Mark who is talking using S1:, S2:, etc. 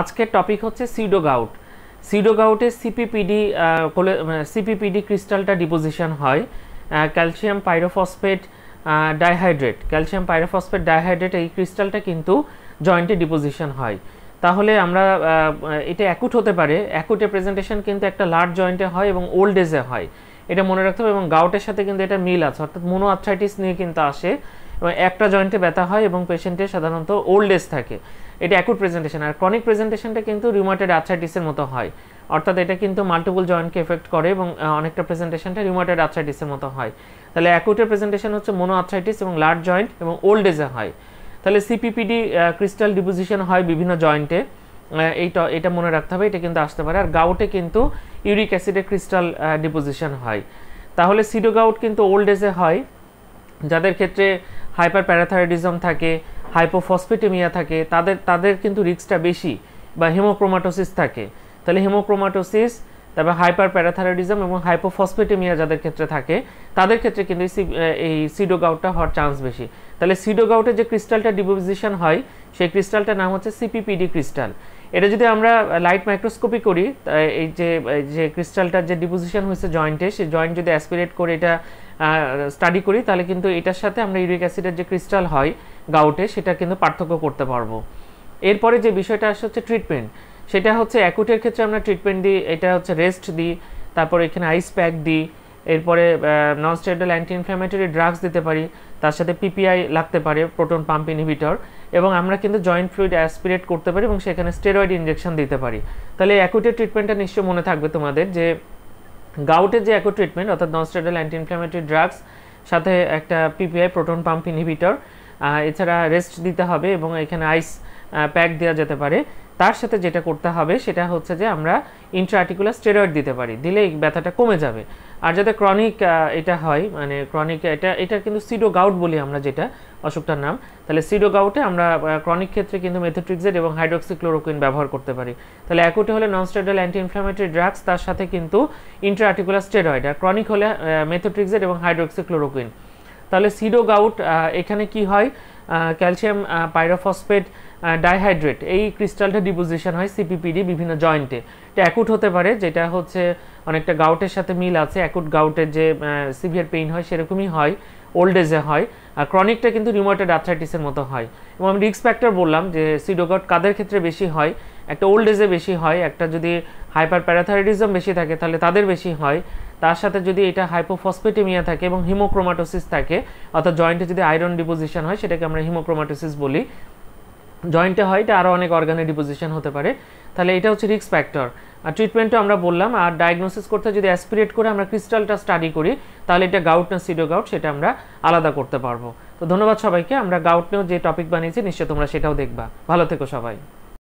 S1: আজকের টপিক হচ্ছে সিডোগাউট সিডোগাউটে সিপিপিডি সিপিপিডি ক্রিস্টালটা ডিপোজিশন হয় calcium pyrophosphate dihydrate calcium pyrophosphate dihydrate এই ক্রিস্টালটা কিন্তু জয়েন্টে ডিপোজিশন হয় তাহলে আমরা এটা অ্যাকুট হতে পারে অ্যাকুটে প্রেজেন্টেশন কিন্তু একটা লার্জ জয়েন্টে হয় এবং ওল্ড এজে হয় এটা মনে রাখতে হবে এবং গাউটের সাথে কিন্তু এটা মিল আছে অর্থাৎ মোনো আর্থ্রাইটিস নিয়ে কিন্তু আসে এবং একটা জয়েন্টে ব্যথা হয় এবং পেশেন্টের সাধারণত ওল্ড এজ থাকে এটা অ্যাকুট প্রেজেন্টেশন আর ক্রনিক প্রেজেন্টেশনটা কিন্তু রিউমাটেড আর্থ্রাইটিসের মতো হয় অর্থাৎ এটা কিন্তু মাল্টিপল জয়েন্টকে এফেক্ট করে এবং অনেকটা প্রেজেন্টেশনটা রিউমাটেড আর্থাইটিসের মতো হয় তাহলে অ্যাকুটের প্রেজেন্টেশন হচ্ছে মোনো আর্থাইটিস এবং লার্জ জয়েন্ট এবং ওল্ড এজে হয় তাহলে সিপিপিডি ক্রিস্টাল ডিপোজিশন হয় বিভিন্ন জয়েন্টে এইটা এটা মনে রাখতে হবে এটা কিন্তু আসতে পারে আর গাউটে কিন্তু ইউরিক অ্যাসিডের ক্রিস্টাল ডিপোজিশন হয় তাহলে সিডোগাউট কিন্তু ওল্ড এজে হয় যাদের ক্ষেত্রে হাইপার প্যারাথাইডিজম থাকে হাইপোফসফেটেমিয়া থাকে তাদের তাদের কিন্তু রিক্সটা বেশি বা হেমোক্রোমাটোসিস থাকে তাহলে হেমোক্রোমাটোসিস তারপর হাইপার প্যারাথাইরয়েডিজম এবং হাইপোফসফেটেমিয়া যাদের ক্ষেত্রে থাকে তাদের ক্ষেত্রে কিন্তু এই সিডোগাউটটা হওয়ার চান্স বেশি তাহলে সিডোগাউটে যে ক্রিস্টালটা ডিপোজিশন হয় সেই ক্রিস্টালটার নাম হচ্ছে সিপিপিডি ক্রিস্টাল এটা যদি আমরা লাইট মাইক্রোস্কোপি করি এই যে যে ক্রিস্টালটার যে ডিপোজিশন হয়েছে জয়েন্টে সেই জয়েন্ট যদি অ্যাসপিরেট করে এটা স্টাডি করি তাহলে কিন্তু এটার সাথে আমরা ইউরিক অ্যাসিডের যে ক্রিস্টাল হয় গাউটে সেটা কিন্তু পার্থক্য করতে পারবো এরপরে যে বিষয়টা আসে হচ্ছে ট্রিটমেন্ট সেটা হচ্ছে অ্যাকুটের ক্ষেত্রে আমরা ট্রিটমেন্ট দিই এটা হচ্ছে রেস্ট দিই তারপরে এখানে আইস প্যাক দিই এরপরে non steroidal anti inflammatory drugs দিতে পারি তার সাথে পিপিআই লাগতে পারে প্রোটন পাম্প ইনহিবিটর এবং আমরা কিন্তু জয়েন্ট ফ্লুইড অ্যাসপিরেট করতে পারি এবং সেখানে স্টেরয়েড ইঞ্জেকশন দিতে পারি তাহলে অ্যাকুটের ট্রিটমেন্টটা নিশ্চয়ই মনে থাকবে তোমাদের যে গাউটের যে একো ট্রিটমেন্ট অর্থাৎ স্টেডাল অ্যান্টি ইনফ্ল্যামেটরি ড্রাগস সাথে একটা পিপিআই প্রোটন পাম্প ইনহিবিটর এছাড়া রেস্ট দিতে হবে এবং এখানে আইস প্যাক দেওয়া যেতে পারে তার সাথে যেটা করতে হবে সেটা হচ্ছে যে আমরা ইন্ট্রাআর্টিকুলার স্টেরয়েড দিতে পারি দিলে এই ব্যথাটা কমে যাবে আর যাতে ক্রনিক এটা হয় মানে ক্রনিক এটা এটা কিন্তু সিডো গাউট বলি আমরা যেটা অসুখটার নাম তাহলে সিডো গাউটে আমরা ক্রনিক ক্ষেত্রে কিন্তু মেথোট্রিক্সেড এবং হাইড্রক্সিক্লোরোকুইন ব্যবহার করতে পারি তাহলে অ্যাকুটে হলে নন অ্যান্টি ইনফ্লামেটরি ড্রাগস তার সাথে কিন্তু ইন্ট্রাআর্টিকুলার স্টেরয়েড আর ক্রনিক হলে মেথোট্রিক্সেড এবং হাইড্রক্সিক্লোরোকুইন তাহলে সিডো গাউট এখানে কি হয় ক্যালসিয়াম পাইরোফসফেট ডাইহাইড্রেট এই ক্রিস্টালটা ডিপোজিশন হয় সিপিপিডি বিভিন্ন জয়েন্টে এটা অ্যাকুট হতে পারে যেটা হচ্ছে অনেকটা গাউটের সাথে মিল আছে অ্যাকুট গাউটের যে সিভিয়ার পেইন হয় সেরকমই হয় ওল্ড এজে হয় আর ক্রনিকটা কিন্তু রিমোটেড আর্থ্রাইটিসের মতো হয় এবং আমি রিক্স ফ্যাক্টর বললাম যে সিডোগট কাদের ক্ষেত্রে বেশি হয় একটা ওল্ড এজে বেশি হয় একটা যদি হাইপার প্যারাথাইরিজম বেশি থাকে তাহলে তাদের বেশি হয় তার সাথে যদি এটা হাইপোফসফেটেমিয়া থাকে এবং হিমোক্রোমাটোসিস থাকে অর্থাৎ জয়েন্টে যদি আয়রন ডিপোজিশন হয় সেটাকে আমরা হিমোক্রোমাটোসিস বলি জয়েন্টে হয় এটা আরও অনেক অর্গানে ডিপোজিশন হতে পারে তাহলে এটা হচ্ছে রিক্স ফ্যাক্টর আর ট্রিটমেন্টও আমরা বললাম আর ডায়াগনোসিস করতে যদি অ্যাসপিরেট করে আমরা ক্রিস্টালটা স্টাডি করি তাহলে এটা গাউট না সিডো গাউট সেটা আমরা আলাদা করতে পারবো তো ধন্যবাদ সবাইকে আমরা গাউট নিয়েও যে টপিক বানিয়েছি নিশ্চয় তোমরা সেটাও দেখবা ভালো থেকো সবাই